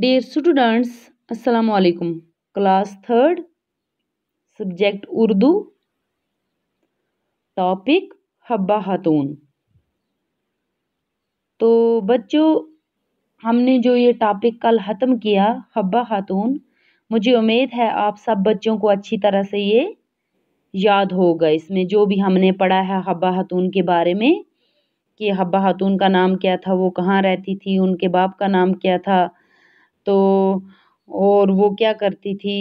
dare students अस्सलाम वालेकुम class third subject Urdu topic Habba Khatoon तो बच्चों हमने जो ये टॉपिक कल ख़त्म किया हब्बा खातून मुझे उम्मीद है आप सब बच्चों को अच्छी तरह से ये याद होगा इसमें जो भी हमने पढ़ा है हब्बा खातून के बारे में कि हब्बा खातून का नाम क्या था वो कहाँ रहती थी उनके बाप का नाम क्या था तो और वो क्या करती थी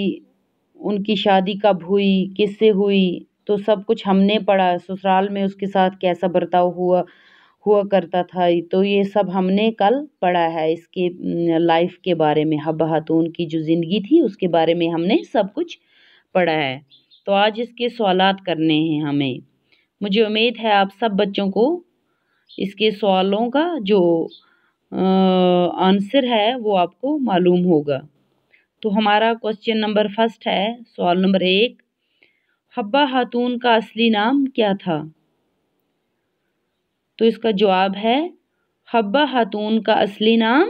उनकी शादी कब हुई किससे हुई तो सब कुछ हमने पढ़ा ससुराल में उसके साथ कैसा बर्ताव हुआ हुआ करता था तो ये सब हमने कल पढ़ा है इसके लाइफ के बारे में हब हतून की जो ज़िंदगी थी उसके बारे में हमने सब कुछ पढ़ा है तो आज इसके सवाल करने हैं हमें मुझे उम्मीद है आप सब बच्चों को इसके सवालों का जो आंसर है वो आपको मालूम होगा तो हमारा क्वेश्चन नंबर फर्स्ट है सवाल नंबर एक हब्बा हातून का असली नाम क्या था तो इसका जवाब है हब्बा हातून का असली नाम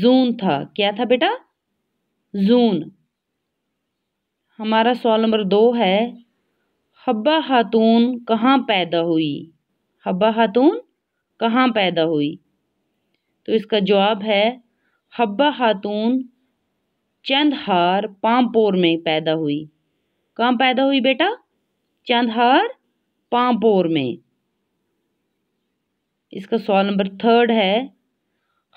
जून था क्या था बेटा जून हमारा सवाल नंबर दो है हब्बा खातून कहाँ पैदा हुई हब्बा खातून कहाँ पैदा हुई तो इसका जवाब है हब्बा खातून चंद हार पामपोर में पैदा हुई कहाँ पैदा हुई बेटा चंद हार पामपोर में इसका सवाल नंबर थर्ड है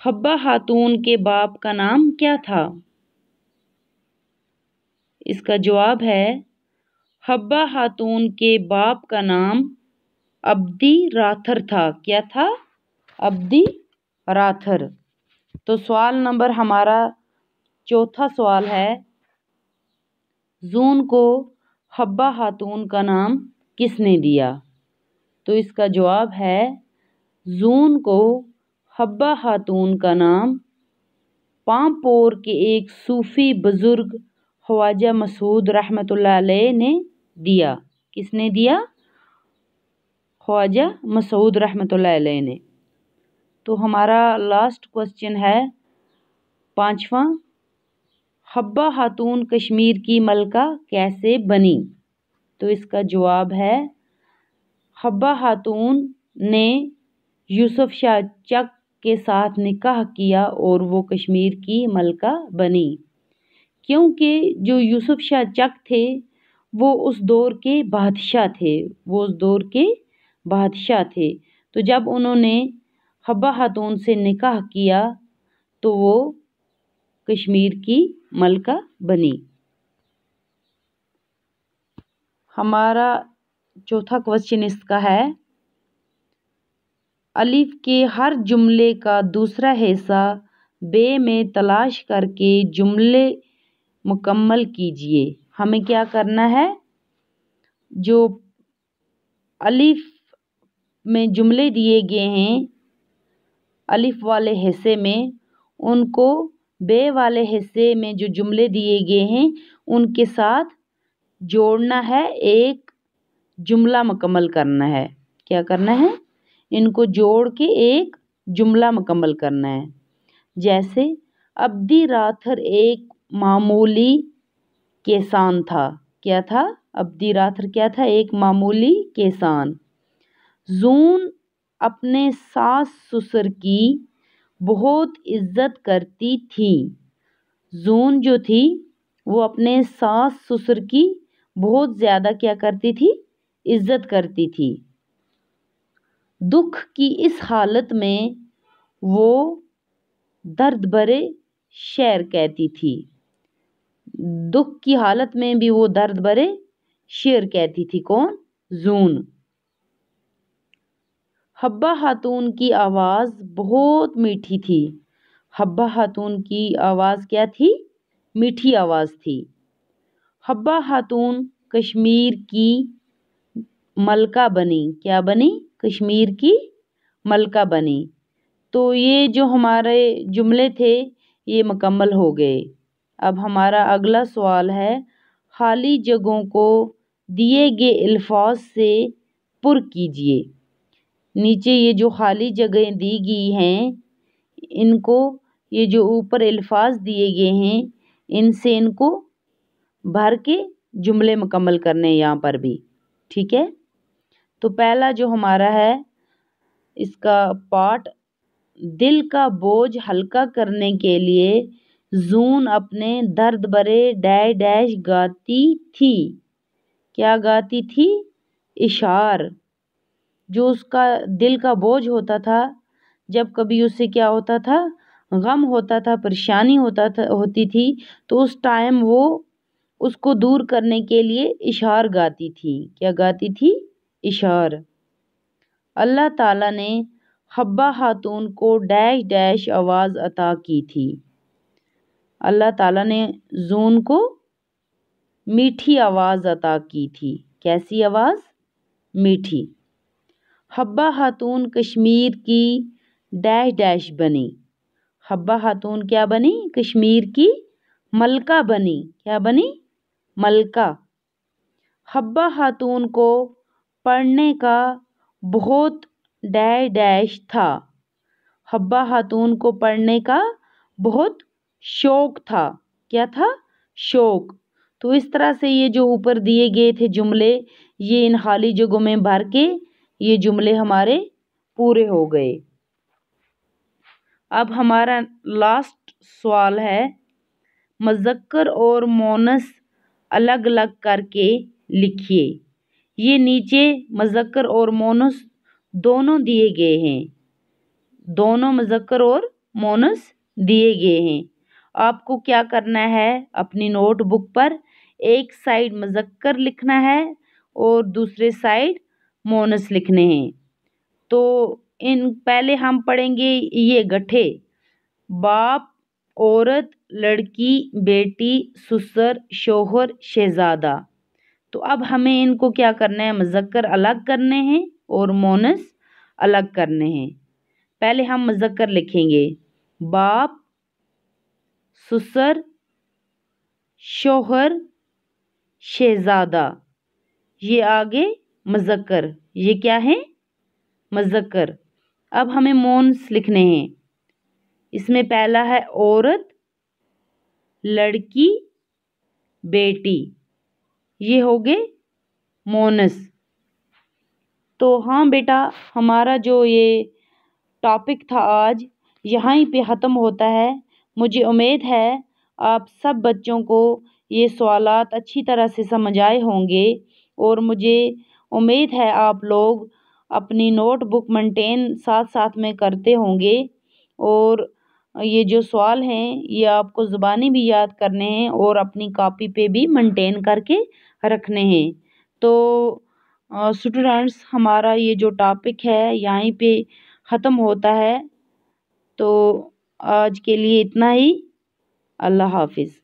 हब्बा खातून के बाप का नाम क्या था इसका जवाब है हब्बा खातून के बाप का नाम अब्दी राथर था क्या था अब्दी राथर तो सवाल नंबर हमारा चौथा सवाल है जून को हब्बा खातून का नाम किसने दिया तो इसका जवाब है जून को हब्बा हातून का नाम पामपोर के एक सूफ़ी बुज़ुर्ग ख्वाजा मसूद रहमत ने दिया किसने दिया ख्वाजा मसूद रहमत ने तो हमारा लास्ट क्वेश्चन है पांचवा हब्बा खातून कश्मीर की मलका कैसे बनी तो इसका जवाब है हब्बा खातून ने यूसुफ शाह चक के साथ निकाह किया और वो कश्मीर की मलका बनी क्योंकि जो यूसुफ शाह चक थे वो उस दौर के बादशाह थे वो उस दौर के बादशाह थे तो जब उन्होंने हब्बा ख़ातून से निकाह किया तो वो कश्मीर की मलका बनी हमारा चौथा क्वेश्चन इसका है अलिफ के हर जुमले का दूसरा हिस्सा बे में तलाश करके जुमले मुकम्मल कीजिए हमें क्या करना है जो अलिफ में जुमले दिए गए हैं अलिफ़ वाले हिस्से में उनको बे वाले हिस्से में जो जुमले दिए गए हैं उनके साथ जोड़ना है एक जुमला मकमल करना है क्या करना है इनको जोड़ के एक जुमला मकमल करना है जैसे अब्दी राथर एक मामूली केसान था क्या था अब्दी राथर क्या था एक मामूली केसान जून अपने सास ससुर की बहुत इज़्ज़त करती थी ज़ून जो थी वो अपने सास ससुर की बहुत ज़्यादा क्या करती थी इज़्ज़त करती थी दुख की इस हालत में वो दर्द भरे शेर कहती थी दुख की हालत में भी वो दर्द भरे शेर कहती थी कौन जून हब्बा खातून की आवाज़ बहुत मीठी थी हब्बा खातून की आवाज़ क्या थी मीठी आवाज़ थी हब्बा खातून कश्मीर की मलका बनी क्या बनी कश्मीर की मलका बनी तो ये जो हमारे जुमले थे ये मुकम्मल हो गए अब हमारा अगला सवाल है खाली जगहों को दिए गए अल्फाज से पुर कीजिए नीचे ये जो खाली जगह दी गई हैं इनको ये जो ऊपर अल्फाज दिए गए हैं इनसे इनको भर के जुमले मुकम्मल करने यहाँ पर भी ठीक है तो पहला जो हमारा है इसका पार्ट दिल का बोझ हल्का करने के लिए जून अपने दर्द भरे डै डैश गाती थी क्या गाती थी इशार जो उसका दिल का बोझ होता था जब कभी उससे क्या होता था गम होता था परेशानी होता था होती थी तो उस टाइम वो उसको दूर करने के लिए इशार गाती थी क्या गाती थी इशार अल्लाह ताला ने हब्बा खातून को डैश डैश आवाज़ अता की थी अल्लाह ताला ने जून को मीठी आवाज़ अता की थी कैसी आवाज़ मीठी हब्बा खातून कश्मीर की डैश डैश बनी हब्बा खातून क्या बनी कश्मीर की मलका बनी क्या बनी मलका हब्बा खातून को पढ़ने का बहुत डैश डैश था हब्बा खातून को पढ़ने का बहुत शौक था क्या था शौक तो इस तरह से ये जो ऊपर दिए गए थे जुमले ये इन खाली जगहों में भर के ये जुमले हमारे पूरे हो गए अब हमारा लास्ट सवाल है मजक्कर और मोनस अलग अलग करके लिखिए ये नीचे मजक्कर और मोनस दोनों दिए गए हैं दोनों मजक्कर और मोनस दिए गए हैं आपको क्या करना है अपनी नोटबुक पर एक साइड मजक्कर लिखना है और दूसरे साइड मोनस लिखने हैं तो इन पहले हम पढ़ेंगे ये गठे बाप औरत लड़की बेटी सुसर शोहर शहज़ादा तो अब हमें इनको क्या करना है मज़क्कर अलग करने हैं और मोनस अलग करने हैं पहले हम मज़क्कर लिखेंगे बाप सुसर शोहर शहज़ादा ये आगे मज़क्कर ये क्या है मज़क्कर अब हमें मोन्स लिखने हैं इसमें पहला है औरत लड़की बेटी ये हो गए मोनस तो हाँ बेटा हमारा जो ये टॉपिक था आज यहाँ पे ख़त्म होता है मुझे उम्मीद है आप सब बच्चों को ये सवालत अच्छी तरह से समझ आए होंगे और मुझे उम्मीद है आप लोग अपनी नोटबुक मेंटेन साथ साथ में करते होंगे और ये जो सवाल हैं ये आपको ज़ुबानी भी याद करने हैं और अपनी कापी पे भी मेंटेन करके रखने हैं तो स्टूडेंट्स हमारा ये जो टॉपिक है यहीं पे ख़त्म होता है तो आज के लिए इतना ही अल्लाह हाफिज़